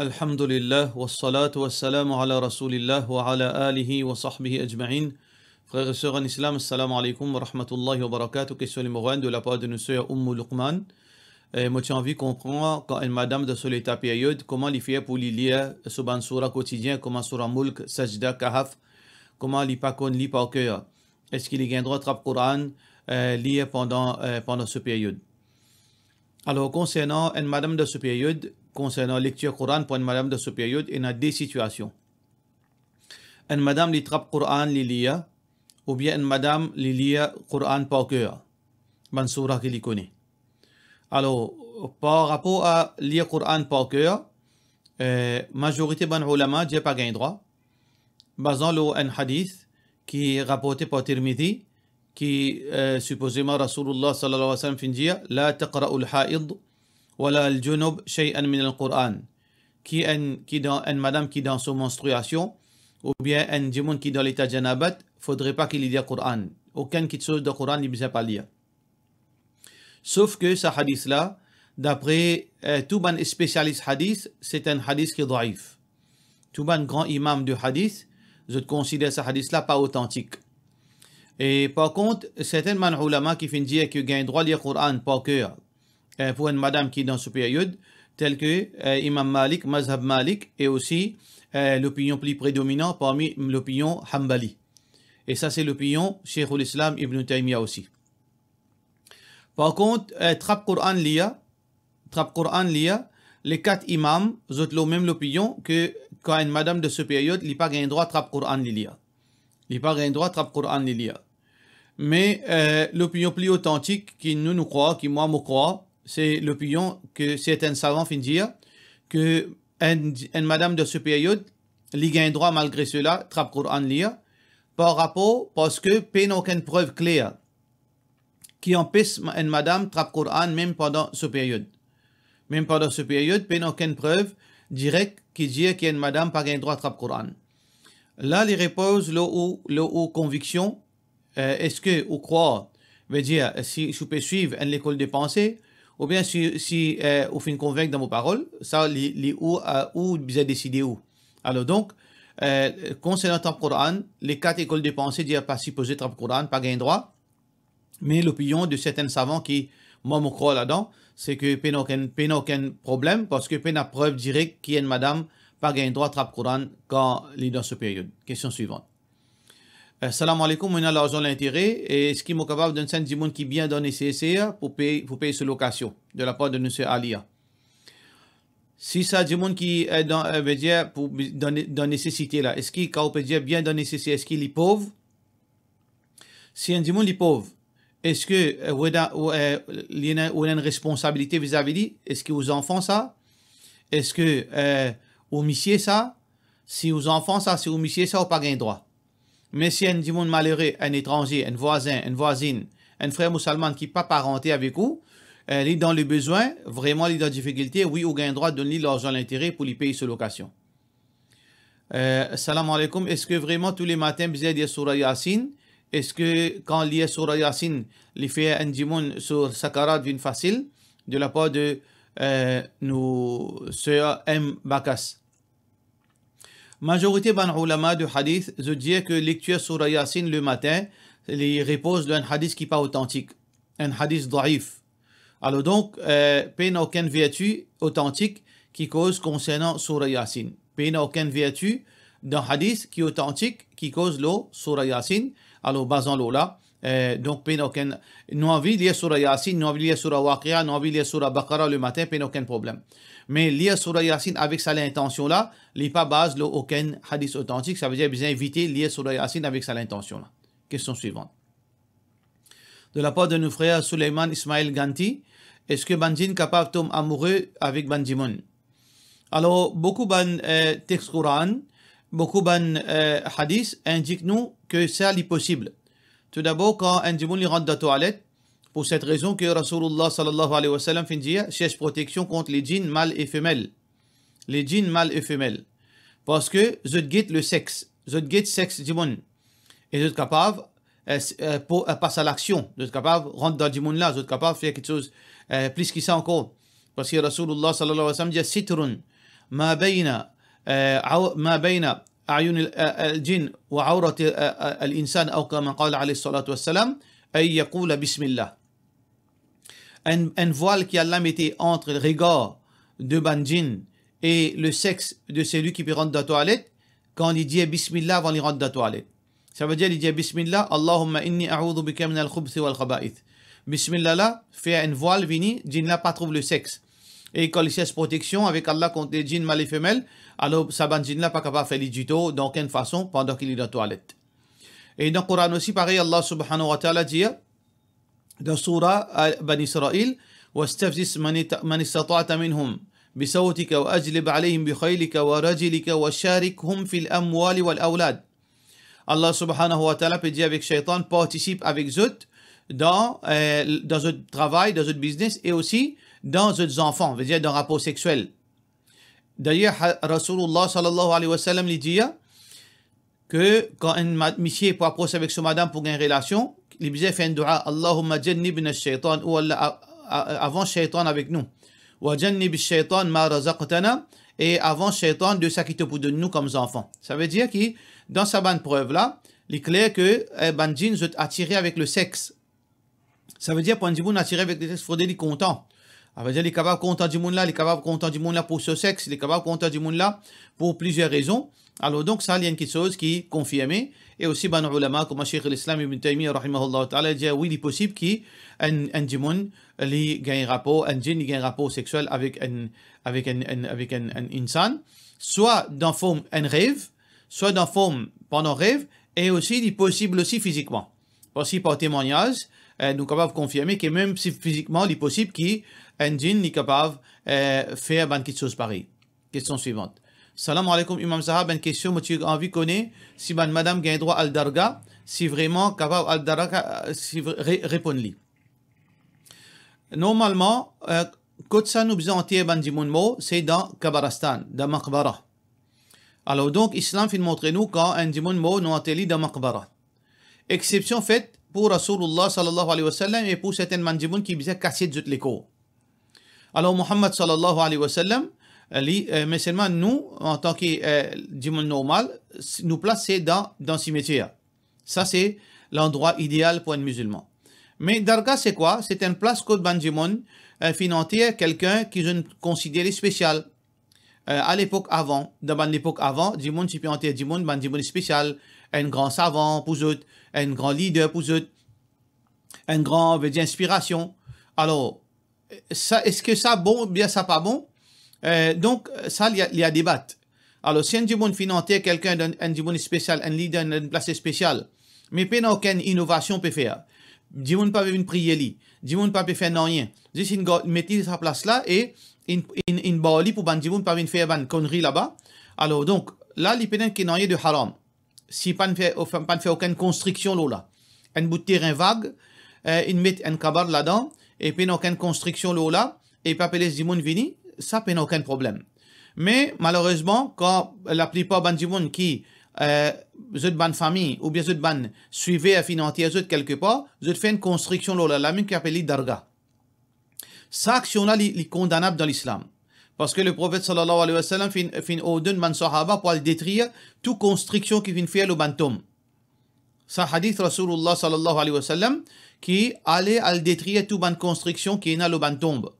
الحمد لله والصلاة والسلام على رسول الله وعلى آله وصحبه أجمعين Frères et sœurs en islam, assalamu alaikum wa rahmatullahi wa barakatuh. Question numéro 1 de la part de nos sœurs Umm Luqman. Et moi, j'ai envie de comprendre quand une madame de ce l'état période, comment les faire pour les lire Subhan Surah quotidien, comment Surah Mulk, Sajda, Kahaf, comment les pas qu'on lit par cœur. Est-ce qu'il y a un droit de Coran euh, lire pendant, pendant ce période Alors, concernant une madame de ce période, concernant lecture Coran pour une madame de ce période, il y a des situations. Une madame qui trappe Coran, l'Ilia, ou bien une madame qui le Coran par cœur, dans surah qu'il connaît. Alors, par rapport à lire Coran par cœur, la euh, majorité des ulama n'a pas gagné droit. Basant le un hadith qui est rapporté par Tirmidhi, qui euh, supposément Rasulullah sallallahu alayhi wa sallam dit La taqra'ul haid wala al-junub un min al-Qur'an qui est qui une madame qui dans son menstruation ou bien un djimoun qui dans l'état janabat il ne faudrait pas qu'il ait le Coran. aucun qui chose de Qur'an ne peut pas lire sauf que ce hadith là d'après euh, tout bon spécialiste hadith c'est un hadith qui est daïf. tout bon grand imam de hadith je considère ce hadith là pas authentique et par contre certains man qui finissent dire qu'ils gagnent droit de lire le Coran par cœur euh, pour une madame qui est dans ce période, telle que euh, Imam Malik, Mazhab Malik, et aussi euh, l'opinion plus prédominante parmi l'opinion Hanbali. Et ça, c'est l'opinion Cheikh l'Islam Ibn Taymiyyah aussi. Par contre, Trap Quran Trap les quatre imams ont même l'opinion que quand une madame de ce période, il n'a pas droit à Trap Quran Il droit à Trap Quran Mais l'opinion plus authentique qui nous nous croit, qui moi me croit, c'est l'opinion que certains savants fin dire que une, madame de ce période a un droit malgré cela trap Coran lire par rapport parce que peine aucune preuve claire qui empêche une madame trap Coran même pendant ce période même pendant ce période peine aucune preuve directe qui dit qu'une madame pas un droit trap Coran là il repose le haut le haut conviction euh, est-ce que ou croit veut dire si je peux suivre l'école de pensée ou bien si, si euh, au fin convaincre dans vos paroles, ça, les, les où euh, décidé où. Alors donc, euh, concernant le Coran, les quatre écoles de pensée disent pas supposé le Coran, pas gain droit, mais l'opinion de certains savants qui, moi, me croient là-dedans, c'est que peine aucun, problème parce que peine a preuve directe qu'il y a une madame pas gain droit le Coran quand il dans cette période. Question suivante. Euh, salam alaikum, on a l'argent l'intérêt. Et ce qui est capable d'un saint Zimoun qui bien donner CCA pour payer, pour payer ce location de la part de M. Alia. Si ça, Zimoun qui est dans, la nécessité là, est-ce qu'il, peut dire bien dans nécessité, est-ce qu'il est pauvre? Si un Zimoun est pauvre, est-ce que, euh, est euh, il y a une responsabilité vis-à-vis lui? Est-ce que aux enfants ça? Est-ce que, euh, ça? Si aux enfants ça, si aux ça, on pas gain droit. Mais si un monde malheureux, un étranger, un voisin, une voisine, un frère musulman qui n'est pas parenté avec vous, il euh, est dans le besoin, vraiment il est dans la difficulté, oui, ou le droit de donner l'argent l'intérêt pour lui payer sur location. Euh, salam alaikum, est-ce que vraiment tous les matins, vous avez sur Yassin Est-ce que quand il y a sur Yassin, il fait un sur Sakarat d'une facile de la part de euh, nos soeurs M. Bakas Majorité ban ulama de hadith je dirais que lecture sur Yassine le matin, les repose d'un hadith qui n'est pas authentique, un hadith daif. Alors donc, euh, n'y a aucune vertu authentique qui cause concernant Il n'y a aucune vertu d'un hadith qui est authentique qui cause l'eau Surah Alors basant l'eau là. Euh, donc, il n'y a aucun... Nous avons lié sur Yassine, nous avons lié sur Waqia, nous avons lié sur Baqara le matin, il n'y aucun problème. Mais lié sur Yassine avec cette intention-là, il n'y pas base le aucun hadith authentique. Ça veut dire bien éviter lié sur Yassine avec cette intention-là. Question suivante. De la part de nos frères Suleiman Ismail Ganti, est-ce que Banjin capable tombe amoureux avec Banjimon Alors, beaucoup de euh, textes textes Coran, beaucoup de euh, hadith indiquent nous que ça est possible. Tout d'abord, quand un démon rentre dans la toilette, pour cette raison que Rasulullah sallallahu alayhi wa sallam dire, cherche protection contre les djinns mâles et femelles. Les djinns mâles et femelles. Parce que guette le sexe. le sexe démon. Et suis capable euh, euh, euh, passer à l'action. suis capable rentrer dans démon là. suis capable faire quelque chose plus que ça encore. Parce que Rasulullah sallallahu alayhi wa sallam dit Sitrun ma baina, ma baina, أعين الجن وعورة الإنسان أو كما قال عليه الصلاة والسلام أي يقول بسم الله un, un voile qui Allah mettait entre le regard de Banjin et le sexe de celui qui peut rentrer dans la toilette, quand il dit Bismillah avant de rentrer dans la toilette. Ça veut dire, il dit Bismillah, Allahumma inni a'udhu bika min al-khubthi wal-khaba'ith. Bismillah là, fait un voile, vini, djinn là pas trouve le sexe. Et quand il cherche protection avec Allah contre les djinns mâles et femelles, alors sa là pas capable faire du d'aucune façon pendant qu'il est dans la toilette. Et dans le Coran aussi, pareil, Allah subhanahu wa ta'ala dit dans Surah euh, Bani Israël, Allah subhanahu wa ta'ala peut avec Shaitan, participe avec eux dans, euh, travail, dans un business et aussi dans un enfants, veut dire dans rapport sexuel. D'ailleurs, Rasulullah sallallahu alayhi wa sallam lui dit hein, que quand un monsieur pour approcher avec son madame pour une relation, il disait fait un dua Allahumma jannibna shaytan »« ou Allah avant shaytan avec nous. Wa jannib shaytan ma razaqtana et avant shaytan de s'acquitter qui pour de nous comme enfants. Ça veut dire que dans sa bonne preuve là, il est clair que les eh bandits sont attirés avec le sexe. Ça veut dire sont attiré avec le sexe, il faut content. Ça ah, veut dire les capables contents du monde là, les de contents du monde là pour ce sexe, les de contents du monde là pour plusieurs raisons. Alors donc ça, il y a une chose qui est confirmée. Et aussi, ben, ulama, comme Cheikh l'Islam ibn Taymiyyah, il dit, oui, il est possible qu'un un djinn gagne un rapport, un djinn gagne un rapport sexuel avec un, avec un, un avec un, un insan, soit dans forme un rêve, soit dans forme pendant rêve, et aussi il est possible aussi physiquement. Voici par témoignage, euh, nous capable de confirmer que même si physiquement, il est possible qu'un djinn est capable de euh, faire ben quelque chose pareil. Question suivante. Salam alaikum, Imam Sahab, une question que tu as envie de connaître, si ben madame a droit à darga, si vraiment capable al darga, euh, si répond-lui. Normalement, quand ça nous faisons entier ben mot, c'est dans Kabarastan, dans Makbara. Alors donc, Islam fait montrer nous quand un dimon mot nous djinn dans Maqbara exception faite pour Rasulullah sallallahu alayhi wa sallam et pour certaines manjiboun qui bisaient casser toutes les cours. Alors Muhammad sallallahu alayhi wa sallam, euh, euh, mais seulement nous, en tant que euh, normal, nous placer dans, dans cimetière. Ça, c'est l'endroit idéal pour un musulman. Mais Darga, c'est quoi C'est une place que Banjimon euh, finançait quelqu'un qui qu'ils considéré spécial. Euh, à l'époque avant, dans l'époque avant, djimoun tu peux entrer Dimon, Banjimon spécial un grand savant pour eux, un grand leader pour eux, un grand d'inspiration. Alors, ça, est-ce que ça bon bien ça pas bon? Euh, donc, ça, il y a, il y a débat. Alors, si un monde financier, quelqu'un d'un un spécial, un leader d'une place spéciale, mais pas aucune innovation peut faire. peut pas une prier li. monde pas peut faire non rien. Juste une mettez sa place là et une une une pour ban dimoun pas une faire ban connerie là-bas. Alors donc là il peut-être qu'il n'y a de haram si pas ne fait, pas fait aucune constriction l'eau là. Un bout de terrain vague, euh, met mettent un cabard là-dedans, et puis aucune constriction l'eau là, et pas appeler Zimoun Vini, ça n'a aucun problème. Mais malheureusement, quand la plupart des gens qui euh, zut ban famille ou bien zut ban suivez financier financer zut quelque part, zut fait une constriction là, la même qui appelé darga. Ça action là, est condamnable dans l'islam. Parce que le prophète sallallahu alayhi wa sallam fin d'un man sahaba pour le détruire toute construction qui vient faire le bantum. Ça hadith Rasulullah sallallahu alayhi wa sallam qui allait à détruire toute ban construction qui est dans le bantum.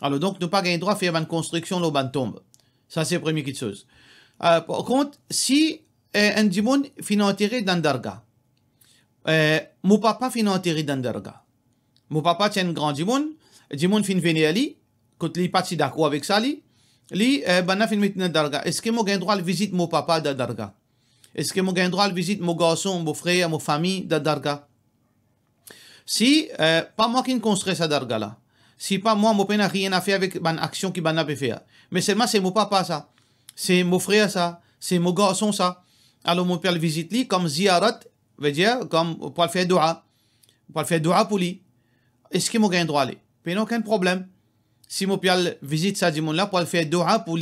Alors donc, nous pas gagné droit à faire ban construction le bantum. Ça c'est premier quelque chose. Euh, par contre, si euh, un djimoun fin enterré dans Darga, euh, mon papa fin enterré dans Darga, mon papa tient un grand djimoun, djimoun fin venir à lui, quand il est d'accord avec ça, lui, lui, euh, ben, a fini maintenant darga. Est-ce que moi, j'ai droit de visite mon papa de darga? Est-ce que moi, j'ai droit de visite mon garçon, mon frère, ma famille de darga? Si, euh, pas moi qui ne construis ça darga là. Si pas moi, mon père rien à faire avec ben action qui ben a faire. Mais seulement c'est mon papa ça. C'est mon frère ça. C'est mon garçon ça. Alors mon père le visite lui comme ziarat, veut dire comme pour faire d'oua, Pour faire d'oua pour lui. Est-ce que moi, j'ai droit aller? lui? aucun problème si mon visite visite sa pour moun faire le fè pour papa pour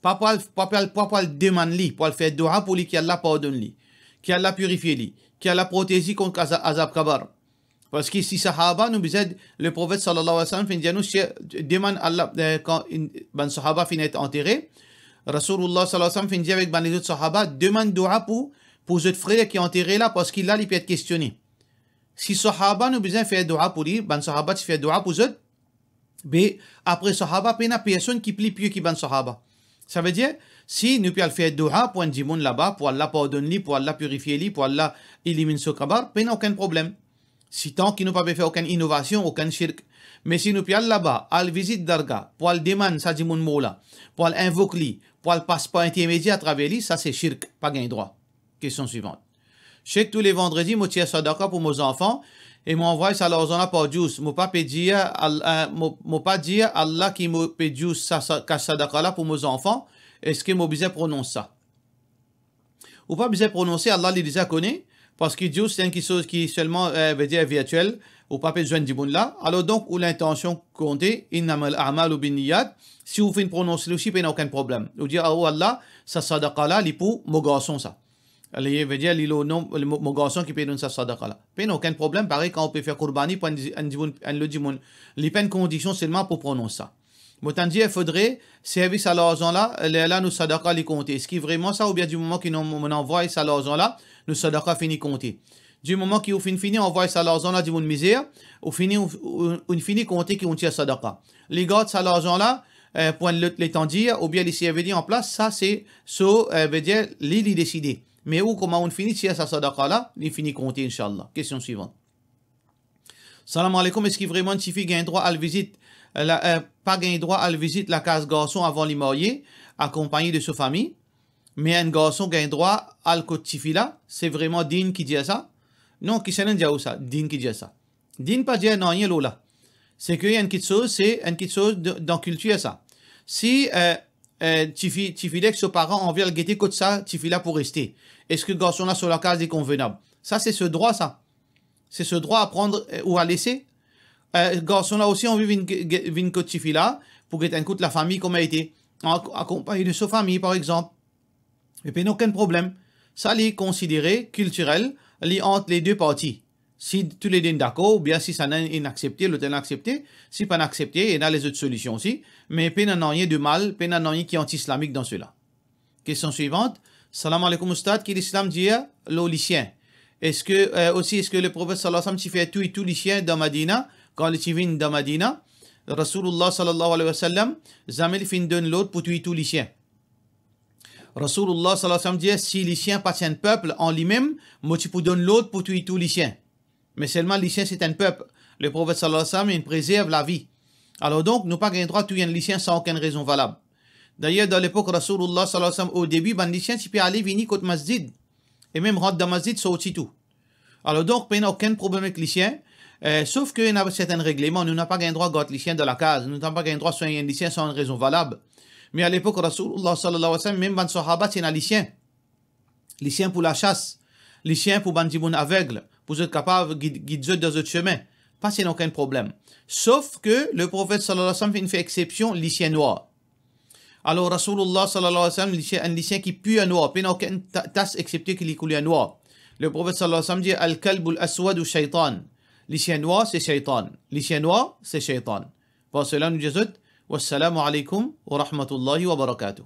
Pa pour pas pral, pour lui deman li, lui qu'Allah doha li Qui Allah pardon li, Qui purifie contre azab kabar. Parce que si sahaba nous besoin le prophète sallallahu alayhi wa sallam nous, euh, demande Allah, euh, quand un ben sahaba fin enterré, Rasulullah sallallahu alayhi wa sallam fin avec ben les autres sahaba, demande doha pour, pour votre frère qui est enterré là, parce qu'il là, les peut être questionné. Si sahaba nous besoin faire doha pour lui, ben sahaba tu fais doha pour eux, mais après Sahaba, il n'y a personne qui plie plus qui ban Sahaba. Ça veut dire, si nous pouvons faire Doha pour un dimoun là-bas, pour Allah pardonner, pour Allah purifier, pour Allah éliminer ce kabar, il n'y a aucun problème. Si tant qu'il n'ont pas fait aucune innovation, aucun shirk. Mais si nous pouvons là-bas, al visite Darga, pour aller demander sa dimoun moula, pour aller invoquer pour aller passer par intermédiaire à travers lui, ça c'est shirk, pas gain droit. Question suivante. Je tous les vendredis, je tire sadaqa pour mes enfants. E meu avós Allah ozona euh, podius. Meu pai pedia, mo pa dia Allah qui me pediu la pour mes enfants. Est-ce que mo bisé prononce ça? Ou pas bisé prononcer, Allah les déjà connaît. Parce que Dieu, c'est quelque chose qui seulement euh, veut dire virtuel. Ou pas besoin du bon là. Alors donc, où l'intention compte innamal amal binniyat. Si vous faites prononcer aussi, il n'y a aucun problème. Vous dire ah, oh Allah, ça sadaqala, pour mon garçon ça. Il هي فيديا اللي non, نوم مغاسون qui paye سا Il n'y a aucun problème pareil quand on peut faire qurbani pour un a les peines condition seulement pour prononcer ça Mais il faudrait service à l'argent là, là nous sadaqa les compter. Est-ce que vraiment ça ou bien du moment qu'on envoie ça l'argent là, nous sadaqa fini compter. Du moment qu'on finit fini envoie ça l'argent là, du monde misère, ou fini on fini compter qui ont tient sadaqa. Les gars ça l'argent là, euh, pour les tendir ou bien les servir en place, ça c'est so euh, veut dire l'île décidé. Mais où, comment on finit si a sa sadaqa là L'infini compté, Inch'Allah. Question suivante. Salam alaikum, est-ce qu'il vraiment a gagne droit à la visite, euh, euh, pas gagne droit à la visite la case garçon avant le accompagné de sa famille mais un garçon gagne droit à la là c'est vraiment Din qui dit ça Non, qui s'en dit ça Din qui dit ça. Din pas dire non, il y là. C'est qu'il y a une petite chose, c'est une petite chose dans culture ça. Si euh, euh, tu fais que ses parents envers le guetter comme ça, tu fais là pour rester. Est-ce que garçon là sur la case est convenable Ça, c'est ce droit, ça. C'est ce droit à prendre euh, ou à laisser. Euh, garçon là aussi, envie vit une côte là pour que tu la famille comme elle été accompagné de sa famille, par exemple. Et puis, aucun problème. Ça, est considéré culturel, entre les deux parties. Si tous les deux d'accord, ou bien si ça n'est inaccepté, l'autre est accepté. Si pas accepté, il y a les autres solutions aussi. Mais n'y n'a rien de mal, pena n'a rien qui est anti-islamique dans cela. Question suivante. Salam alaikum Oustad, qui l'islam dit l'olicien. Est-ce que, euh, aussi, est-ce que le prophète sallallahu alayhi wa sallam fait tout et tout chiens dans Madina, quand il venu dans Madina, Rasulullah sallallahu alayhi wa sallam, zamel fin donne l'autre pour tout et tout chiens. Rasulullah sallallahu alayhi wa sallam dit, si l'islam pas un peuple en lui-même, moi tu peux donner l'autre pour tout et tout mais seulement les chiens c'est un peuple. Le prophète sallallahu alayhi wa sallam, il préserve la vie. Alors donc, nous pas le droit de tuer un lycéen sans aucune raison valable. D'ailleurs, dans l'époque Rasulullah sallallahu alayhi wa sallam, au début, ben, les siens, ils peuvent aller venir masjid. Et même rentrer dans masjid, aussi tout. Alors donc, il n'y a aucun problème avec les Euh, sauf qu'il y a certain règlement, Nous n'avons pas le droit de les siens dans la case. Nous n'avons pas le droit de soigner un lycéen sans une raison valable. Mais à l'époque Rasulullah sallallahu alayhi wa sallam, même ben sahaba, c'est un lycéen. pour la chasse. siens pour bandibun aveugle vous êtes capable de guider dans votre chemin. Pas a aucun problème. Sauf que le prophète sallallahu alayhi wa sallam fait exception, lycée noir. Alors Rasulullah sallallahu alayhi wa sallam, un qui pue un noir, puis aucune tasse excepté qu'il coule un noir. Le prophète sallallahu alayhi wa sallam dit Al-kalb al-aswad ou shaitan. noir, c'est Shaytan, Lycée noir, c'est shaitan. Pour cela, nous disons Wassalamu alaikum wa rahmatullahi wa barakatuh.